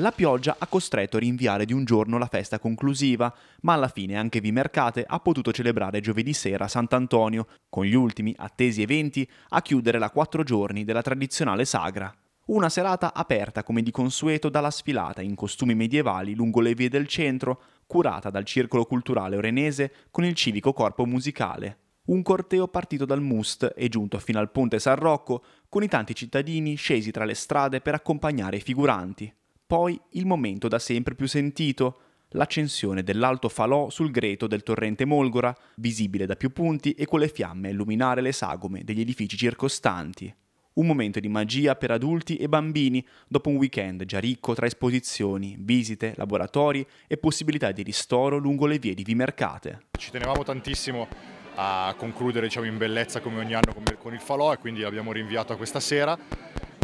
La pioggia ha costretto a rinviare di un giorno la festa conclusiva, ma alla fine anche Vimercate ha potuto celebrare giovedì sera Sant'Antonio, con gli ultimi attesi eventi a chiudere la quattro giorni della tradizionale sagra. Una serata aperta come di consueto dalla sfilata in costumi medievali lungo le vie del centro, curata dal Circolo Culturale Orenese con il civico corpo musicale. Un corteo partito dal Must e giunto fino al Ponte San Rocco con i tanti cittadini scesi tra le strade per accompagnare i figuranti. Poi il momento da sempre più sentito, l'accensione dell'alto falò sul greto del torrente Molgora, visibile da più punti e con le fiamme illuminare le sagome degli edifici circostanti. Un momento di magia per adulti e bambini dopo un weekend già ricco tra esposizioni, visite, laboratori e possibilità di ristoro lungo le vie di Vimercate. Ci tenevamo tantissimo a concludere diciamo, in bellezza come ogni anno con il falò e quindi l'abbiamo rinviato a questa sera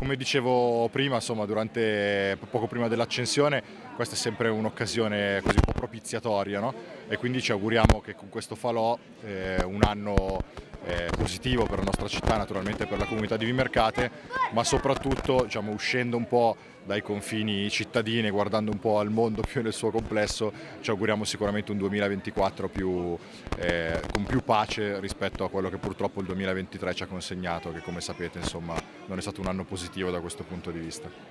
come dicevo prima, insomma, durante, poco prima dell'accensione, questa è sempre un'occasione così un po' propiziatoria no? e quindi ci auguriamo che con questo falò eh, un anno eh, positivo per la nostra città, naturalmente per la comunità di Vimercate, ma soprattutto diciamo, uscendo un po' dai confini cittadini, guardando un po' al mondo più nel suo complesso, ci auguriamo sicuramente un 2024 più, eh, con più pace rispetto a quello che purtroppo il 2023 ci ha consegnato, che come sapete insomma, non è stato un anno positivo da questo punto di vista.